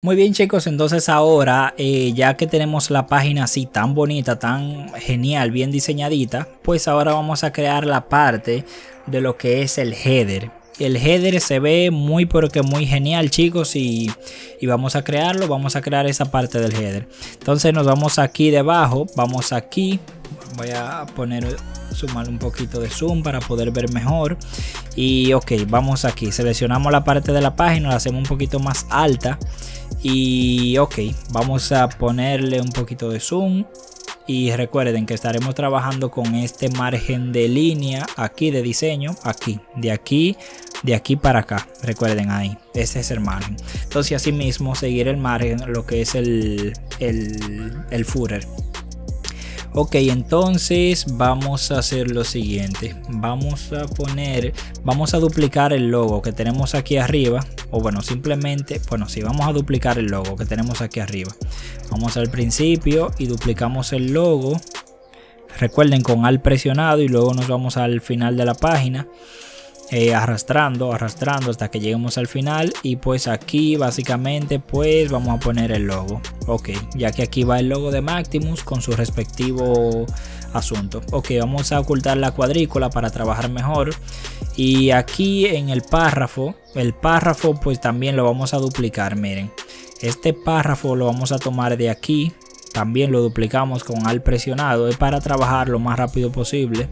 Muy bien chicos, entonces ahora eh, ya que tenemos la página así tan bonita, tan genial, bien diseñadita, pues ahora vamos a crear la parte de lo que es el header. El header se ve muy porque muy genial chicos y, y vamos a crearlo, vamos a crear esa parte del header. Entonces nos vamos aquí debajo, vamos aquí, voy a poner sumar un poquito de zoom para poder ver mejor y ok vamos aquí seleccionamos la parte de la página la hacemos un poquito más alta y ok, vamos a ponerle un poquito de zoom. Y recuerden que estaremos trabajando con este margen de línea aquí de diseño, aquí, de aquí, de aquí para acá. Recuerden ahí, ese es el margen. Entonces, mismo seguir el margen, lo que es el, el, el footer ok entonces vamos a hacer lo siguiente vamos a poner vamos a duplicar el logo que tenemos aquí arriba o bueno simplemente bueno si sí, vamos a duplicar el logo que tenemos aquí arriba vamos al principio y duplicamos el logo recuerden con al presionado y luego nos vamos al final de la página eh, arrastrando, arrastrando hasta que lleguemos al final y pues aquí básicamente pues vamos a poner el logo, ok, ya que aquí va el logo de Maximus con su respectivo asunto, ok, vamos a ocultar la cuadrícula para trabajar mejor y aquí en el párrafo, el párrafo pues también lo vamos a duplicar, miren, este párrafo lo vamos a tomar de aquí, también lo duplicamos con al presionado, es para trabajar lo más rápido posible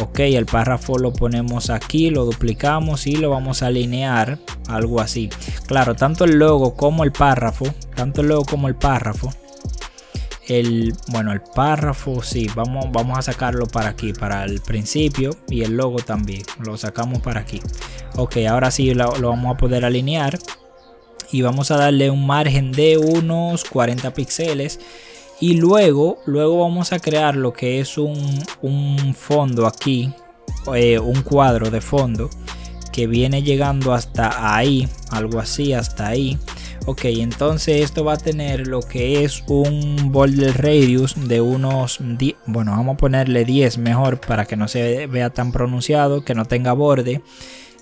ok el párrafo lo ponemos aquí lo duplicamos y lo vamos a alinear algo así claro tanto el logo como el párrafo tanto el logo como el párrafo el bueno el párrafo sí vamos vamos a sacarlo para aquí para el principio y el logo también lo sacamos para aquí ok ahora sí lo, lo vamos a poder alinear y vamos a darle un margen de unos 40 píxeles y luego luego vamos a crear lo que es un, fondo aquí eh, un cuadro de fondo que viene llegando hasta ahí algo así hasta ahí ok entonces esto va a tener lo que es un border radius de unos 10 bueno vamos a ponerle 10 mejor para que no se vea tan pronunciado que no tenga borde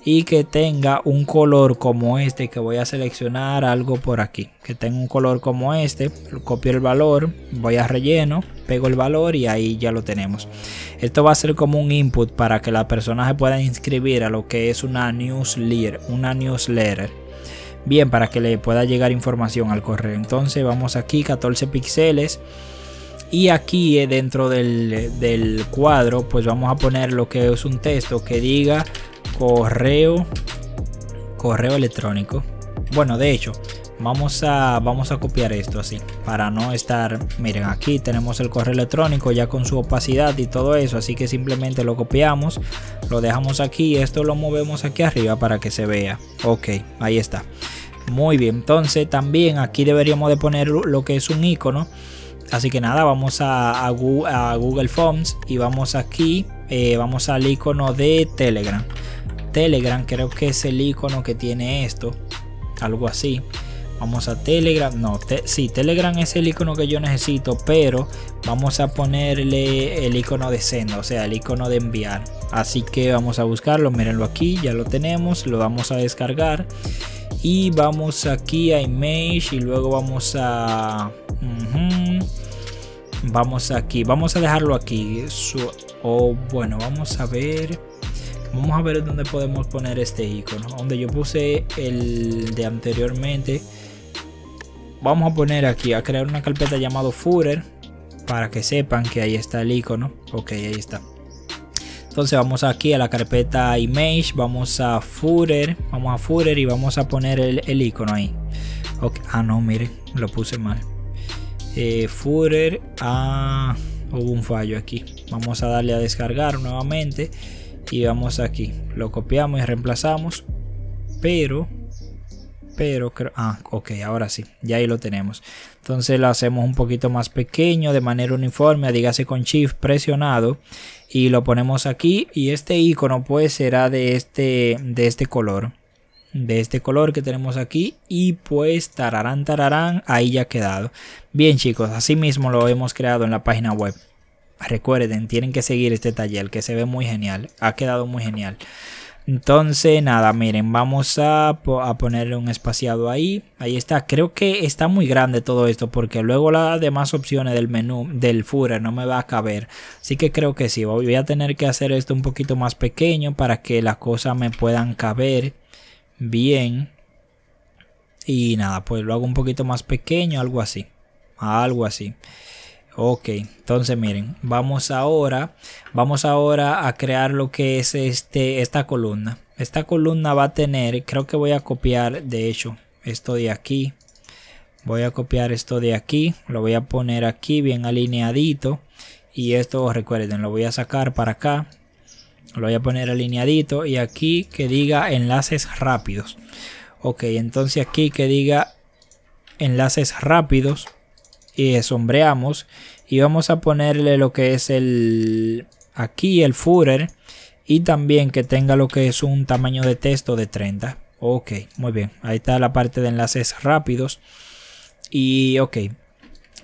y que tenga un color como este que voy a seleccionar algo por aquí que tenga un color como este copio el valor voy a relleno pego el valor y ahí ya lo tenemos esto va a ser como un input para que la persona se pueda inscribir a lo que es una newsletter una newsletter bien para que le pueda llegar información al correo entonces vamos aquí 14 píxeles y aquí eh, dentro del, cuadro pues vamos a poner lo que es un texto que diga correo, correo electrónico. Bueno, de hecho, vamos a, vamos a copiar esto así, para no estar, miren, aquí tenemos el correo electrónico ya con su opacidad y todo eso, así que simplemente lo copiamos, lo dejamos aquí, esto lo movemos aquí arriba para que se vea. Ok, ahí está. Muy bien, entonces también aquí deberíamos de poner lo que es un icono. Así que nada, vamos a, Google, a Forms y vamos aquí, eh, vamos al icono de Telegram. Telegram, creo que es el icono que tiene esto, algo así. Vamos a Telegram, no, sí, Telegram es el icono que yo necesito, pero vamos a ponerle el icono de senda, o sea, el icono de enviar. Así que vamos a buscarlo, mírenlo aquí, ya lo tenemos, lo vamos a descargar y vamos aquí a Image y luego vamos a... vamos aquí, vamos a dejarlo aquí. o oh, bueno, vamos a ver Vamos a ver dónde podemos poner este icono. Donde yo puse el de anteriormente. Vamos a poner aquí, a crear una carpeta llamado footer. Para que sepan que ahí está el icono. Ok, ahí está. Entonces vamos aquí a la carpeta image. Vamos a footer. Vamos a footer y vamos a poner el, icono ahí. Ah, no, miren, lo puse mal. Eh, footer. Ah, hubo un fallo aquí. Vamos a darle a descargar nuevamente y vamos aquí lo copiamos y reemplazamos pero pero creo ah ok ahora sí ya ahí lo tenemos entonces lo hacemos un poquito más pequeño de manera uniforme dígase con shift presionado y lo ponemos aquí y este icono pues será de este de este color de este color que tenemos aquí y pues tararán tararán ahí ya ha quedado bien chicos así mismo lo hemos creado en la página web Recuerden, tienen que seguir este taller que se ve muy genial. Ha quedado muy genial. Entonces, nada, miren, vamos a, a, ponerle un espaciado ahí. Ahí está. Creo que está muy grande todo esto porque luego las demás opciones del menú, del fura no me va a caber. Así que creo que sí, voy a tener que hacer esto un poquito más pequeño para que las cosas me puedan caber bien. Y nada, pues lo hago un poquito más pequeño, algo así. Algo así. Ok, entonces miren, vamos ahora, vamos ahora a crear lo que es este, esta columna. Esta columna va a tener, creo que voy a copiar, de hecho, esto de aquí. Voy a copiar esto de aquí, lo voy a poner aquí bien alineadito. Y esto, recuerden, lo voy a sacar para acá. Lo voy a poner alineadito y aquí que diga enlaces rápidos. Ok, entonces aquí que diga enlaces rápidos y sombreamos y vamos a ponerle lo que es el aquí el footer y también que tenga lo que es un tamaño de texto de 30 ok muy bien ahí está la parte de enlaces rápidos y ok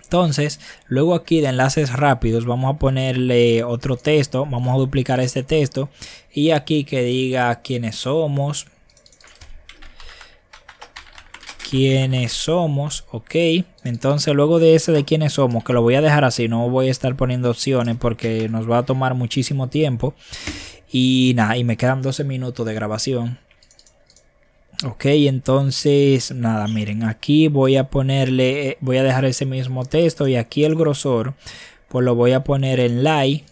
entonces luego aquí de enlaces rápidos vamos a ponerle otro texto vamos a duplicar este texto y aquí que diga quiénes somos quiénes somos, ok. Entonces luego de ese de quiénes somos, que lo voy a dejar así, no voy a estar poniendo opciones porque nos va a tomar muchísimo tiempo. Y nada, y me quedan 12 minutos de grabación. Ok, entonces nada, miren, aquí voy a ponerle, voy a dejar ese mismo texto y aquí el grosor, pues lo voy a poner en light,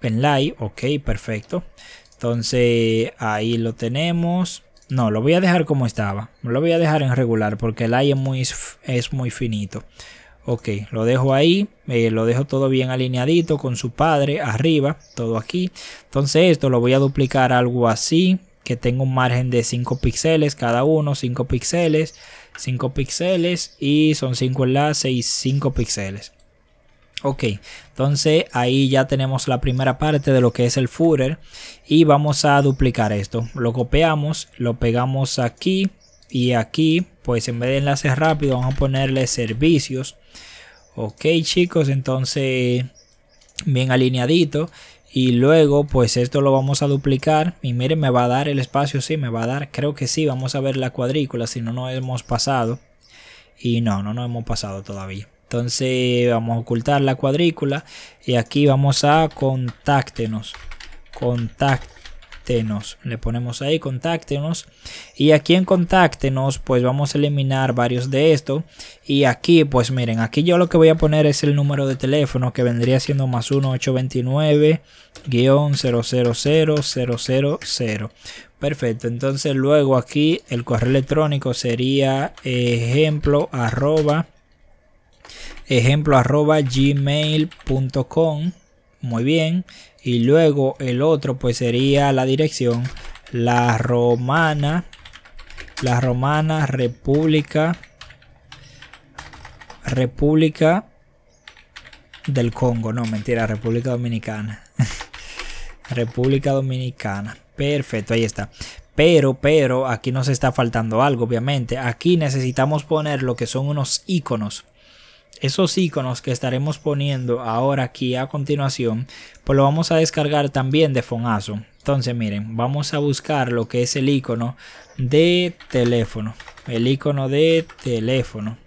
en like ok, perfecto. Entonces ahí lo tenemos. No, lo voy a dejar como estaba. Lo voy a dejar en regular porque el eye es muy, es muy finito. Ok, lo dejo ahí, eh, lo dejo todo bien alineadito con su padre arriba, todo aquí. Entonces esto lo voy a duplicar algo así, que tengo un margen de 5 píxeles cada uno, 5 píxeles, 5 píxeles y son 5 enlaces y 5 píxeles. Ok, entonces ahí ya tenemos la primera parte de lo que es el footer y vamos a duplicar esto. Lo copiamos, lo pegamos aquí y aquí, pues en vez de enlaces rápido vamos a ponerle servicios. Ok chicos, entonces bien alineadito y luego pues esto lo vamos a duplicar y miren me va a dar el espacio, sí me va a dar, creo que sí, vamos a ver la cuadrícula si no no hemos pasado y no, no nos hemos pasado todavía. Entonces vamos a ocultar la cuadrícula y aquí vamos a contáctenos. Contáctenos. Le ponemos ahí contáctenos. Y aquí en contáctenos pues vamos a eliminar varios de estos. Y aquí pues miren, aquí yo lo que voy a poner es el número de teléfono que vendría siendo más 1829 000000 Perfecto, entonces luego aquí el correo electrónico sería ejemplo arroba ejemplo arroba gmail.com. Muy bien. Y luego el otro pues sería la dirección la romana. La romana república. República del Congo. No, mentira, República Dominicana. República Dominicana. Perfecto, ahí está. Pero, pero, aquí nos está faltando algo, obviamente. Aquí necesitamos poner lo que son unos iconos esos iconos que estaremos poniendo ahora aquí a continuación, pues lo vamos a descargar también de Fonazo. Entonces miren, vamos a buscar lo que es el icono de teléfono. El icono de teléfono.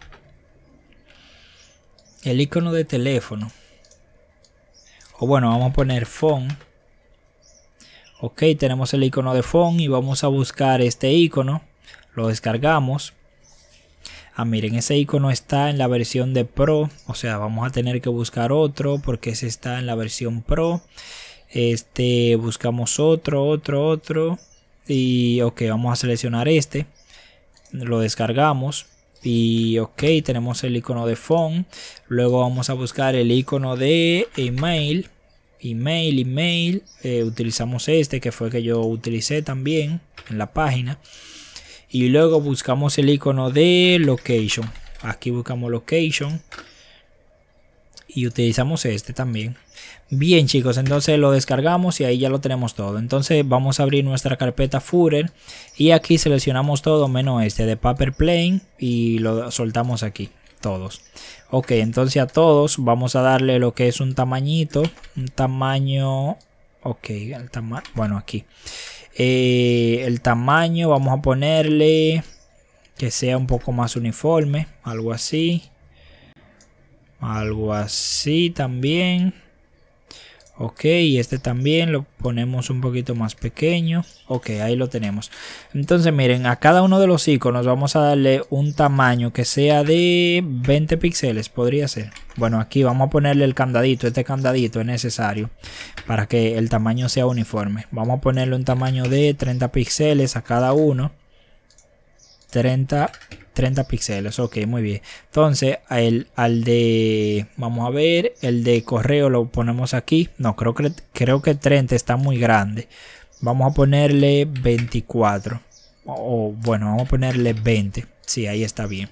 El icono de teléfono. O bueno, vamos a poner phone. Ok, tenemos el icono de phone y vamos a buscar este icono. Lo descargamos Ah, miren, ese icono está en la versión de Pro. O sea, vamos a tener que buscar otro porque ese está en la versión Pro. Este, buscamos otro, otro, otro. Y ok, vamos a seleccionar este. Lo descargamos. Y ok, tenemos el icono de phone. Luego vamos a buscar el icono de email. Email, email. Eh, utilizamos este que fue que yo utilicé también en la página y luego buscamos el icono de location aquí buscamos location y utilizamos este también bien chicos entonces lo descargamos y ahí ya lo tenemos todo entonces vamos a abrir nuestra carpeta footer y aquí seleccionamos todo menos este de paper plane y lo soltamos aquí todos ok entonces a todos vamos a darle lo que es un tamañito un tamaño ok bueno aquí eh, el tamaño vamos a ponerle que sea un poco más uniforme, algo así. Algo así también ok y este también lo ponemos un poquito más pequeño ok ahí lo tenemos entonces miren a cada uno de los iconos vamos a darle un tamaño que sea de 20 píxeles podría ser bueno aquí vamos a ponerle el candadito este candadito es necesario para que el tamaño sea uniforme vamos a ponerle un tamaño de 30 píxeles a cada uno 30 30 píxeles, ok, muy bien. Entonces, al de, vamos a ver, el de correo lo ponemos aquí. No, creo que, creo que 30 está muy grande. Vamos a ponerle 24. O bueno, vamos a ponerle 20. Sí, ahí está bien.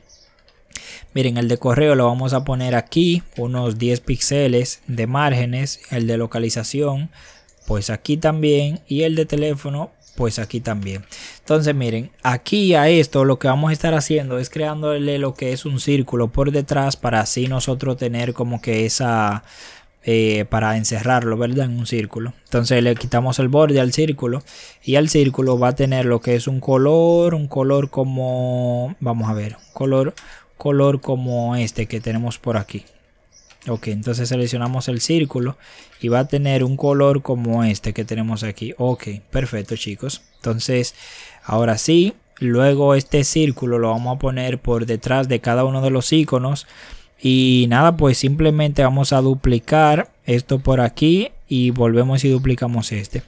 Miren, el de correo lo vamos a poner aquí, unos 10 píxeles de márgenes. El de localización, pues aquí también. Y el de teléfono, pues aquí también. Entonces miren, aquí a esto lo que vamos a estar haciendo es creándole lo que es un círculo por detrás para así nosotros tener como que esa... Eh, para encerrarlo, ¿verdad? En un círculo. Entonces le quitamos el borde al círculo y al círculo va a tener lo que es un color, un color como, vamos a ver, color, color como este que tenemos por aquí. Ok, entonces seleccionamos el círculo y va a tener un color como este que tenemos aquí. Ok, perfecto chicos. Entonces, ahora sí, luego este círculo lo vamos a poner por detrás de cada uno de los iconos. Y nada, pues simplemente vamos a duplicar esto por aquí y volvemos y duplicamos este.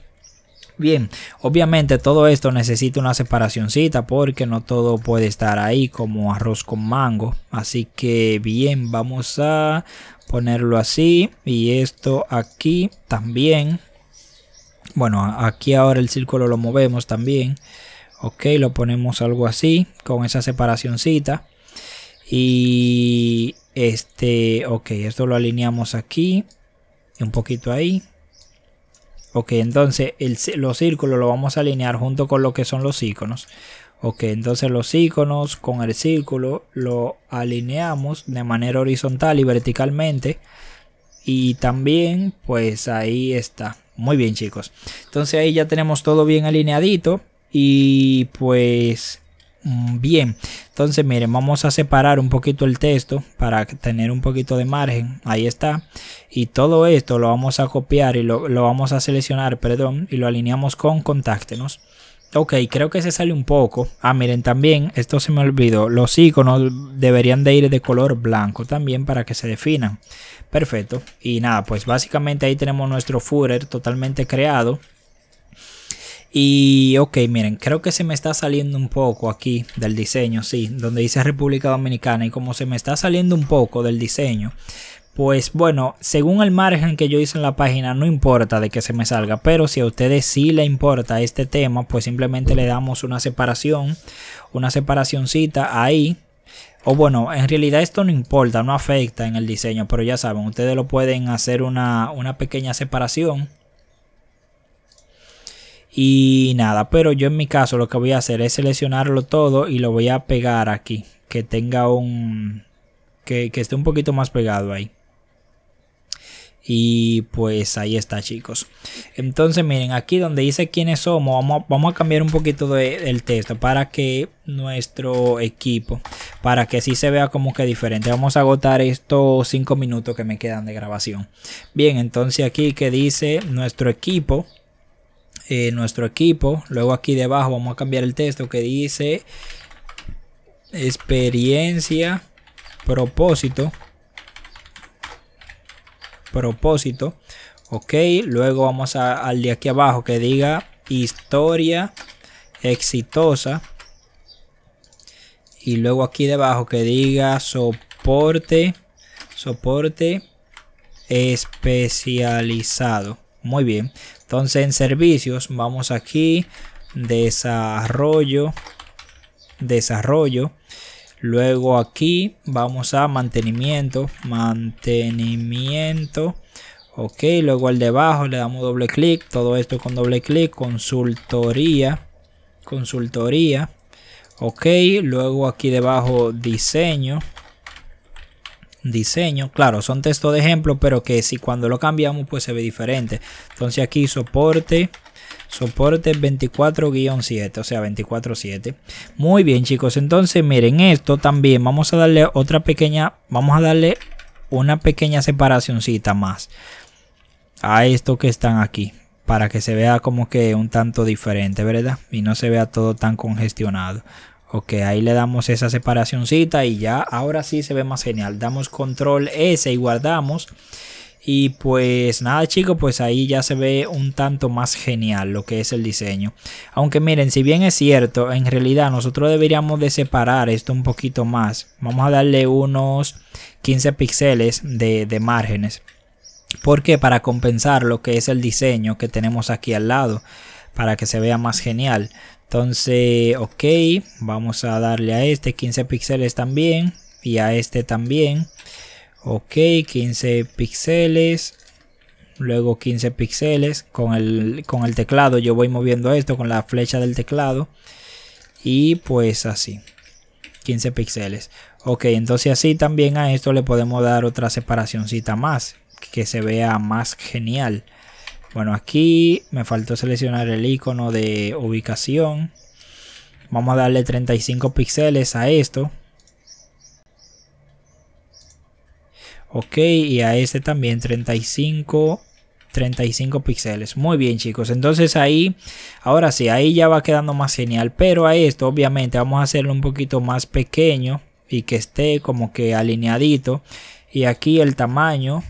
Bien, obviamente todo esto necesita una separacioncita porque no todo puede estar ahí como arroz con mango. Así que bien, vamos a ponerlo así y esto aquí también. Bueno, aquí ahora el círculo lo movemos también. Ok, lo ponemos algo así, con esa separacióncita Y este, ok, esto lo alineamos aquí, y un poquito ahí. Ok, entonces el, los círculos lo vamos a alinear junto con lo que son los iconos. Ok, entonces los iconos con el círculo lo alineamos de manera horizontal y verticalmente. Y también, pues ahí está. Muy bien, chicos. Entonces ahí ya tenemos todo bien alineadito. Y pues mm, bien. Entonces, miren, vamos a separar un poquito el texto para tener un poquito de margen. Ahí está. Y todo esto lo vamos a copiar y lo, lo vamos a seleccionar, perdón, y lo alineamos con contáctenos. Ok, creo que se sale un poco. Ah, miren, también, esto se me olvidó. Los iconos deberían de ir de color blanco también para que se definan. Perfecto. Y nada, pues básicamente ahí tenemos nuestro footer totalmente creado. Y ok, miren, creo que se me está saliendo un poco aquí del diseño, sí, donde dice República Dominicana. Y como se me está saliendo un poco del diseño, pues bueno, según el margen que yo hice en la página, no importa de que se me salga, pero si a ustedes sí le importa este tema, pues simplemente le damos una separación, una separacioncita ahí. O bueno, en realidad esto no importa, no afecta en el diseño, pero ya saben, ustedes lo pueden hacer una, pequeña separación. Y nada, pero yo en mi caso lo que voy a hacer es seleccionarlo todo y lo voy a pegar aquí, que tenga un... que esté un poquito más pegado ahí. Y pues ahí está, chicos. Entonces, miren, aquí donde dice quiénes somos, vamos a, vamos a cambiar un poquito de, el texto para que nuestro equipo, para que sí se vea como que diferente. Vamos a agotar estos 5 minutos que me quedan de grabación. Bien, entonces aquí que dice nuestro equipo. Eh, nuestro equipo, luego aquí debajo vamos a cambiar el texto que dice experiencia, propósito propósito. Ok, luego vamos a, al de aquí abajo que diga historia exitosa. Y luego aquí debajo que diga soporte, soporte especializado. Muy bien. Entonces en servicios vamos aquí, desarrollo, desarrollo. Luego aquí vamos a mantenimiento, mantenimiento. Ok, luego al debajo le damos doble clic, todo esto con doble clic, consultoría, consultoría. Ok, luego aquí debajo diseño, diseño. Claro, son texto de ejemplo, pero que si cuando lo cambiamos pues se ve diferente. Entonces aquí soporte, soporte 24-7, o sea 24-7. Muy bien chicos, entonces miren esto también, vamos a darle otra pequeña, vamos a darle una pequeña separacióncita más a esto que están aquí. Para que se vea como que un tanto diferente, ¿verdad? Y no se vea todo tan congestionado. Ok, ahí le damos esa separacióncita y ya ahora sí se ve más genial. Damos control S y guardamos. Y pues nada chicos, pues ahí ya se ve un tanto más genial lo que es el diseño. Aunque miren, si bien es cierto, en realidad nosotros deberíamos de separar esto un poquito más. Vamos a darle unos 15 píxeles de, de márgenes. porque Para compensar lo que es el diseño que tenemos aquí al lado. Para que se vea más genial. Entonces, ok, vamos a darle a este 15 píxeles también. Y a este también. Ok, 15 píxeles. Luego 15 píxeles. Con el, con el teclado yo voy moviendo esto con la flecha del teclado. Y pues así. 15 píxeles. Ok, entonces así también a esto le podemos dar otra separacióncita más. Que se vea más genial. Bueno, aquí me faltó seleccionar el icono de ubicación. Vamos a darle 35 píxeles a esto. Ok, y a este también 35 35 píxeles. Muy bien, chicos. Entonces ahí, ahora sí, ahí ya va quedando más genial. Pero a esto, obviamente, vamos a hacerlo un poquito más pequeño y que esté como que alineadito. Y aquí el tamaño,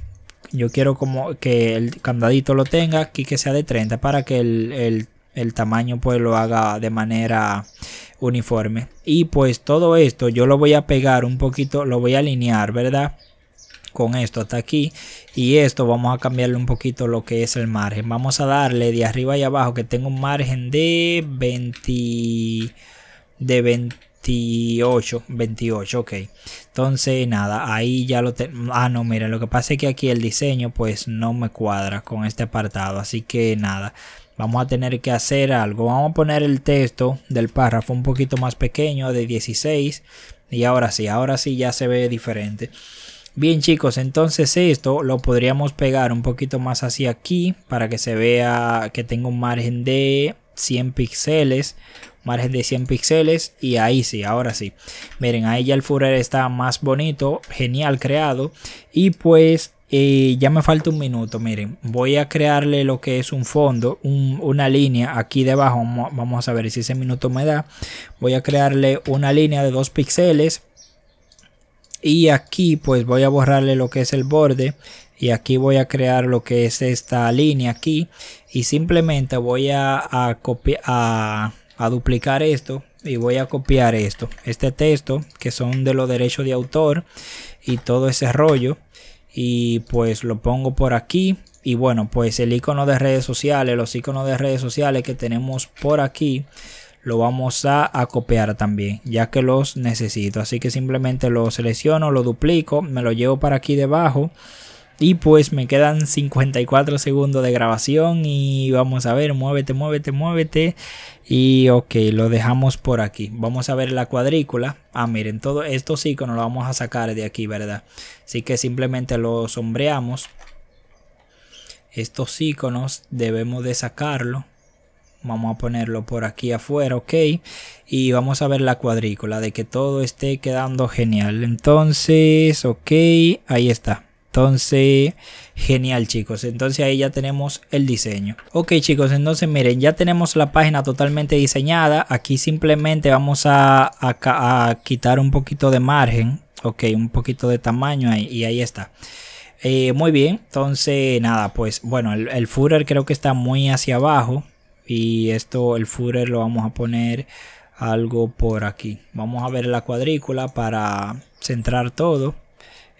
yo quiero como que el candadito lo tenga aquí que sea de 30 para que el, el, el tamaño pues lo haga de manera uniforme. Y pues todo esto yo lo voy a pegar un poquito, lo voy a alinear, ¿verdad? con esto hasta aquí y esto vamos a cambiarle un poquito lo que es el margen vamos a darle de arriba y abajo que tengo un margen de 20 de 28 28 ok entonces nada ahí ya lo tengo ah no mira lo que pasa es que aquí el diseño pues no me cuadra con este apartado así que nada vamos a tener que hacer algo. Vamos a poner el texto del párrafo un poquito más pequeño, de 16. Y ahora sí, ahora sí ya se ve diferente. Bien chicos, entonces esto lo podríamos pegar un poquito más hacia aquí para que se vea que tengo un margen de 100 píxeles, margen de 100 píxeles y ahí sí, ahora sí. Miren, ahí ya el furer está más bonito, genial creado y pues eh, ya me falta un minuto, miren, voy a crearle lo que es un fondo, una línea aquí debajo, vamos a ver si ese minuto me da, voy a crearle una línea de 2 píxeles y aquí pues voy a borrarle lo que es el borde y aquí voy a crear lo que es esta línea aquí y simplemente voy a, a, a, a duplicar esto y voy a copiar esto este texto que son de los derechos de autor y todo ese rollo y pues lo pongo por aquí y bueno pues el icono de redes sociales los iconos de redes sociales que tenemos por aquí lo vamos a, copiar también ya que los necesito así que simplemente lo selecciono lo duplico me lo llevo para aquí debajo y pues me quedan 54 segundos de grabación y vamos a ver muévete muévete muévete y ok lo dejamos por aquí vamos a ver la cuadrícula ah miren todos estos iconos los vamos a sacar de aquí verdad así que simplemente lo sombreamos estos iconos debemos de sacarlo vamos a ponerlo por aquí afuera, ok, y vamos a ver la cuadrícula de que todo esté quedando genial, entonces, ok, ahí está. Entonces, genial chicos. Entonces ahí ya tenemos el diseño. Ok chicos, entonces miren, ya tenemos la página totalmente diseñada. Aquí simplemente vamos a, quitar un poquito de margen. Ok, un poquito de tamaño ahí, y ahí está. Eh, muy bien, entonces nada, pues bueno, el, el creo que está muy hacia abajo y esto el footer lo vamos a poner algo por aquí vamos a ver la cuadrícula para centrar todo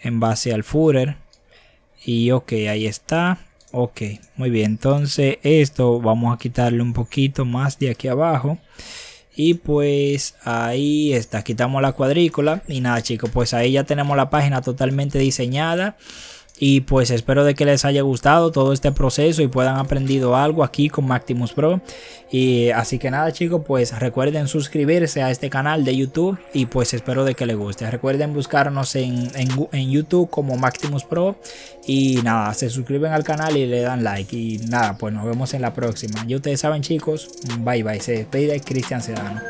en base al footer y ok ahí está ok muy bien entonces esto vamos a quitarle un poquito más de aquí abajo y pues ahí está, quitamos la cuadrícula y nada chicos, pues ahí ya tenemos la página totalmente diseñada. Y pues espero de que les haya gustado todo este proceso y puedan aprendido algo aquí con Maximus Pro. Y así que nada chicos, pues recuerden suscribirse a este canal de YouTube y pues espero de que les guste. Recuerden buscarnos en, YouTube como Maximus Pro y nada, se suscriben al canal y le dan like. Y nada, pues nos vemos en la próxima. Ya ustedes saben chicos, bye bye, se despide Cristian Sedano.